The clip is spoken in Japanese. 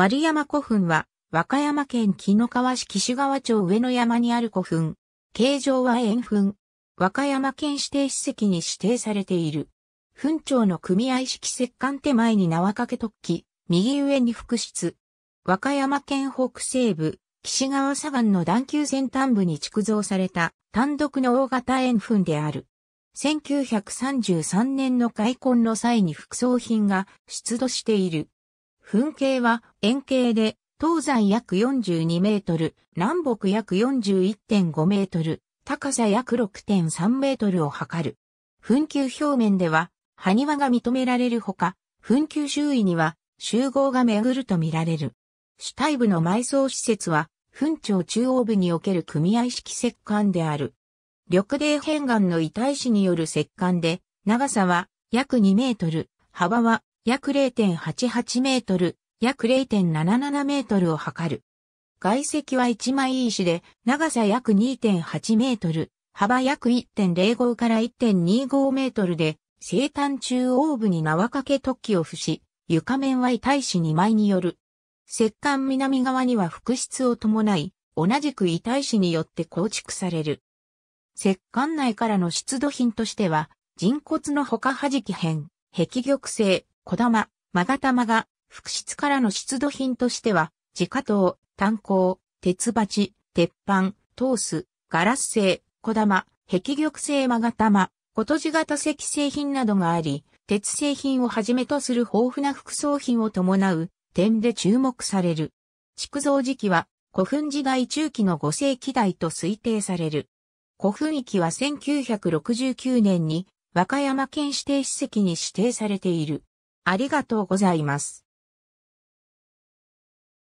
丸山古墳は、和歌山県紀の川市岸川町上野山にある古墳。形状は円墳。和歌山県指定史跡に指定されている。墳長の組合式石棺手前に縄掛け突起、右上に副室。和歌山県北西部、岸川左岸の段丘先端部に築造された単独の大型円墳である。1933年の開墾の際に副葬品が出土している。噴景は円形で、東西約42メートル、南北約41.5メートル、高さ約6.3メートルを測る。噴球表面では、埴輪が認められるほか、噴球周囲には集合が巡ると見られる。主体部の埋葬施設は、噴町中央部における組合式石棺である。緑泥片岩の遺体子による石棺で、長さは約2メートル、幅は約0.88メートル、約0.77メートルを測る。外石は一枚石で、長さ約2.8メートル、幅約1.05から1.25メートルで、生誕中央部に縄掛け突起を付し、床面は板石2枚による。石棺南側には複質を伴い、同じく体石によって構築される。石棺内からの出土品としては、人骨のほか弾き片、壁玉製、小玉、マガ玉が、副質からの出土品としては、自家刀、炭鉱、鉄鉢、鉄板、トース、ガラス製、小玉、壁玉製マガ玉、こと型石製品などがあり、鉄製品をはじめとする豊富な副葬品を伴う点で注目される。築造時期は古墳時代中期の5世紀代と推定される。古墳域は1969年に和歌山県指定史跡に指定されている。ありがとうございます。